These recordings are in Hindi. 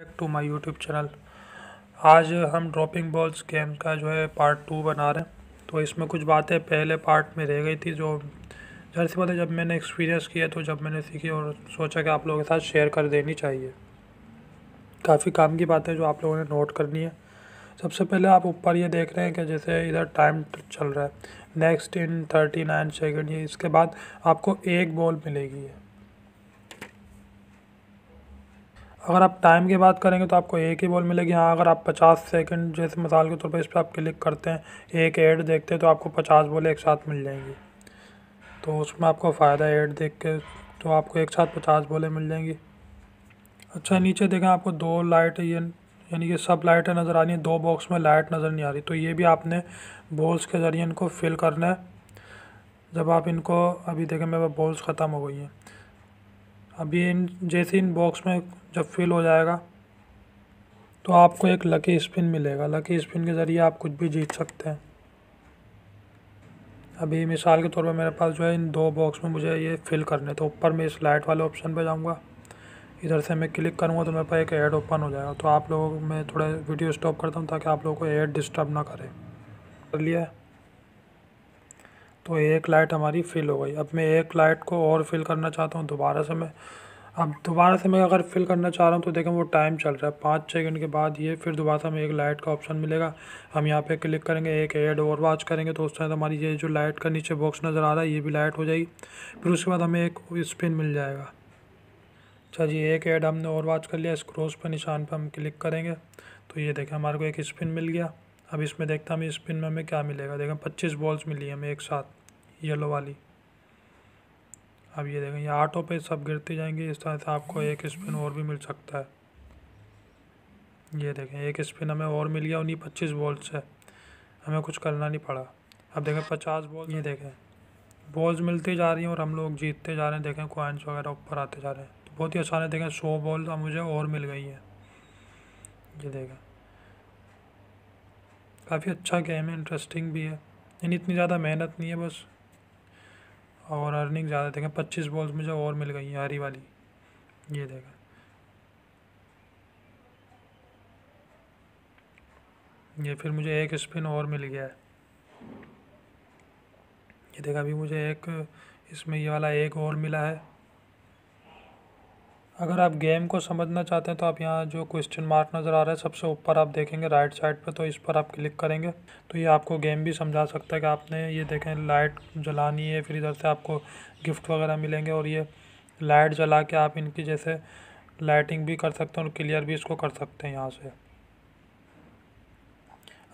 back to my YouTube channel आज हम ड्रॉपिंग बॉल्स गेम का जो है पार्ट टू बना रहे हैं तो इसमें कुछ बातें पहले पार्ट में रह गई थी जो जहर सी बात है जब मैंने एक्सपीरियंस किया तो जब मैंने सीखी और सोचा कि आप लोगों के साथ शेयर कर देनी चाहिए काफ़ी काम की बातें जो आप लोगों ने नोट करनी है सबसे पहले आप ऊपर ये देख रहे हैं कि जैसे इधर टाइम चल रहा है next in thirty nine second ये इसके बाद आपको एक बॉल मिलेगी अगर आप टाइम की बात करेंगे तो आपको एक ही बॉल मिलेगी हाँ अगर आप पचास सेकंड जैसे मिसाल के तौर पर इस पर आप क्लिक करते हैं एक ऐड देखते हैं तो आपको पचास बॉल एक साथ मिल जाएंगी तो उसमें आपको फ़ायदा ऐड देख के तो आपको एक साथ पचास बॉलें मिल जाएंगी अच्छा नीचे देखें आपको दो लाइट ये यानी कि सब लाइटें नज़र आ रही हैं दो बॉक्स में लाइट नज़र नहीं आ रही तो ये भी आपने बॉल्स के ज़रिए इनको फिल करना है जब आप इनको अभी देखें मेरे बॉल्स ख़त्म हो गई हैं अभी इन जैसे इन बॉक्स में जब फिल हो जाएगा तो आपको एक लकी स्पिन मिलेगा लकी स्पिन के ज़रिए आप कुछ भी जीत सकते हैं अभी मिसाल के तौर पर मेरे पास जो है इन दो बॉक्स में मुझे ये फिल करने तो ऊपर मैं इस लाइट वाले ऑप्शन पर जाऊँगा इधर से मैं क्लिक करूँगा तो मेरे पास एक ऐड ओपन हो जाएगा तो आप लोगों मैं थोड़ा वीडियो स्टॉप करता हूँ ताकि आप लोगों को ऐड डिस्टर्ब ना करें कर लिया तो एक लाइट हमारी फिल हो गई अब मैं एक लाइट को और फिल करना चाहता हूँ दोबारा से मैं अब दोबारा से मैं अगर फिल करना चाह रहा हूँ तो देखें वो टाइम चल रहा है पाँच छः घंटे के बाद ये फिर दोबारा से हमें एक लाइट का ऑप्शन मिलेगा हम यहाँ पे क्लिक करेंगे एक एड और वाच करेंगे तो उस टाइम हमारी ये जो लाइट का नीचे बॉक्स नज़र आ रहा है ये भी लाइट हो जाएगी फिर उसके बाद हमें एक स्पिन मिल जाएगा अच्छा जी एक एड हमने और वाच कर लिया इस पर निशान पर हम क्लिक करेंगे तो ये देखें हमारे को एक स्पिन मिल गया अब इसमें देखते हैं हमें स्पिन में हमें क्या मिलेगा देखें पच्चीस बॉल्स मिली हमें एक साथ येलो वाली अब ये देखें ये आठों पे सब गिरते जाएंगे इस तरह से आपको एक स्पिन और भी मिल सकता है ये देखें एक स्पिन हमें और मिल गया उन्हीं पच्चीस बॉल से हमें कुछ करना नहीं पड़ा अब देखें पचास बॉल ये देखें बॉल्स मिलती जा रही हैं और हम लोग जीतते जा रहे हैं देखें कॉइन्स वगैरह ऊपर आते जा रहे हैं तो बहुत ही आसान है देखें सौ बॉल अब मुझे और मिल गई है ये देखें काफ़ी अच्छा गेम है इंटरेस्टिंग भी है यानी इतनी ज़्यादा मेहनत नहीं है बस और अर्निंग ज़्यादा देखें पच्चीस बॉल्स मुझे और मिल गई हैं हरी वाली ये देखें ये फिर मुझे एक स्पिन और मिल गया है ये देखा अभी मुझे एक इसमें ये वाला एक और मिला है अगर आप गेम को समझना चाहते हैं तो आप यहाँ जो क्वेश्चन मार्क नज़र आ रहा है सबसे ऊपर आप देखेंगे राइट साइड पर तो इस पर आप क्लिक करेंगे तो ये आपको गेम भी समझा सकता है कि आपने ये देखें लाइट जलानी है फिर इधर से आपको गिफ्ट वगैरह मिलेंगे और ये लाइट जला के आप इनकी जैसे लाइटिंग भी कर सकते हैं और क्लियर भी इसको कर सकते हैं यहाँ से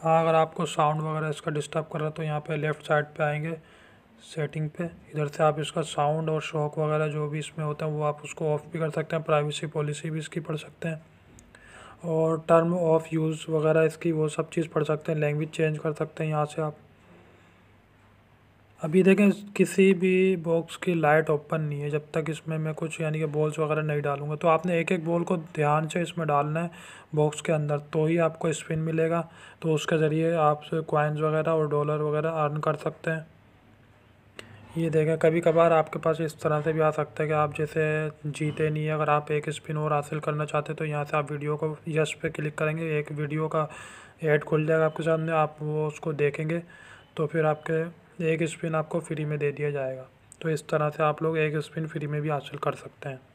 हाँ अगर आपको साउंड वगैरह इसका डिस्टर्ब कर रहा है तो यहाँ पर लेफ़्ट साइड पर आएँगे सेटिंग पे इधर से आप इसका साउंड और शॉक वगैरह जो भी इसमें होता है वो आप उसको ऑफ़ भी कर सकते हैं प्राइवेसी पॉलिसी भी इसकी पढ़ सकते हैं और टर्म ऑफ यूज़ वगैरह इसकी वो सब चीज़ पढ़ सकते हैं लैंग्वेज चेंज कर सकते हैं यहाँ से आप अभी देखें किसी भी बॉक्स की लाइट ओपन नहीं है जब तक इसमें मैं कुछ यानी कि बॉल्स वगैरह नहीं डालूंगा तो आपने एक एक बॉल को ध्यान से इसमें डालना है बॉक्स के अंदर तो ही आपको स्पिन मिलेगा तो उसके ज़रिए आप कॉइन्स वगैरह और डॉलर वगैरह अर्न कर सकते हैं ये देखें कभी कभार आपके पास इस तरह से भी आ सकता है कि आप जैसे जीते नहीं अगर आप एक स्पिन और हासिल करना चाहते हैं तो यहाँ से आप वीडियो को यश पे क्लिक करेंगे एक वीडियो का ऐड खुल जाएगा आपके सामने आप वो उसको देखेंगे तो फिर आपके एक स्पिन आपको फ्री में दे दिया जाएगा तो इस तरह से आप लोग एक स्पिन फ्री में भी हासिल कर सकते हैं